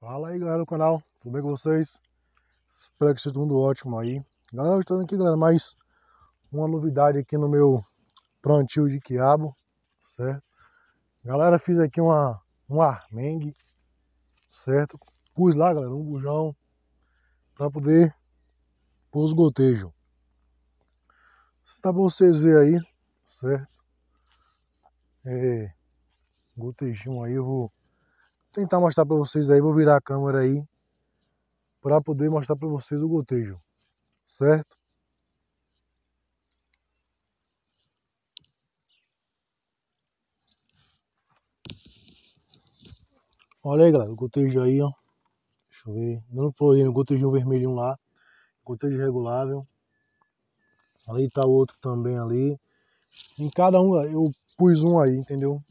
Fala aí galera do canal, tudo bem com vocês? Espero que seja tudo ótimo aí Galera, hoje estou aqui galera, mais uma novidade aqui no meu plantio de quiabo Certo? Galera, fiz aqui uma, um armengue Certo? Pus lá galera, um bujão para poder pôr os gotejos Tá pra vocês verem aí, certo? É, gotejinho aí eu vou tentar mostrar para vocês aí, vou virar a câmera aí para poder mostrar para vocês o gotejo, certo? Olha aí, galera, o gotejo aí, ó. Deixa eu ver. Não foi no gotejinho vermelhinho lá. Gotejo regulável. Ali tá o outro também ali. Em cada um, eu pus um aí, entendeu?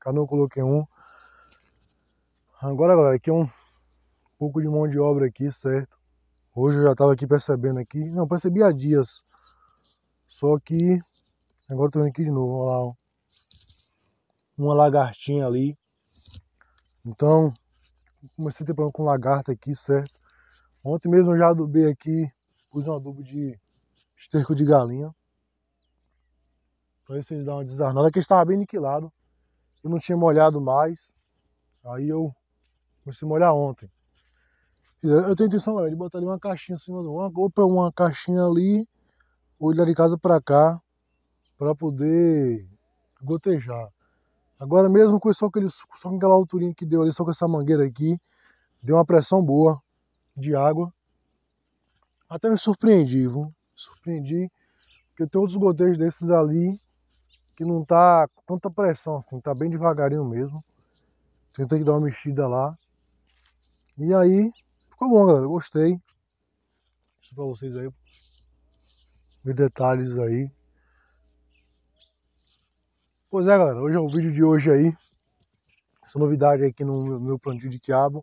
Cada um eu coloquei um. Agora, galera, aqui é um pouco de mão de obra aqui, certo? Hoje eu já estava aqui percebendo aqui, não, percebi há dias. Só que agora tô vendo aqui de novo, olha lá, uma lagartinha ali. Então, comecei a ter problema com lagarta aqui, certo? Ontem mesmo eu já adubei aqui, pus um adubo de esterco de galinha. Pra ver se ele dá uma desarnada, que estava bem aniquilado. Eu não tinha molhado mais. Aí eu Comecei a molhar ontem. Eu tenho intenção é de botar ali uma caixinha em cima do uma, ou uma caixinha ali, ou de lá de casa para cá, para poder gotejar. Agora mesmo com só, aquele, só com aquela alturinha que deu ali, só com essa mangueira aqui, deu uma pressão boa de água. Até me surpreendi, viu? Surpreendi, porque tem outros gotejos desses ali que não tá com tanta pressão assim, tá bem devagarinho mesmo. Tentei dar uma mexida lá. E aí, ficou bom, galera. Gostei. Deixa pra vocês aí os detalhes aí. Pois é, galera. Hoje é o vídeo de hoje aí. Essa novidade aqui no meu plantio de quiabo.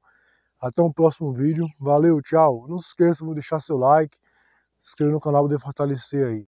Até um próximo vídeo. Valeu, tchau. Não se esqueça de deixar seu like. Se inscrever no canal para fortalecer aí.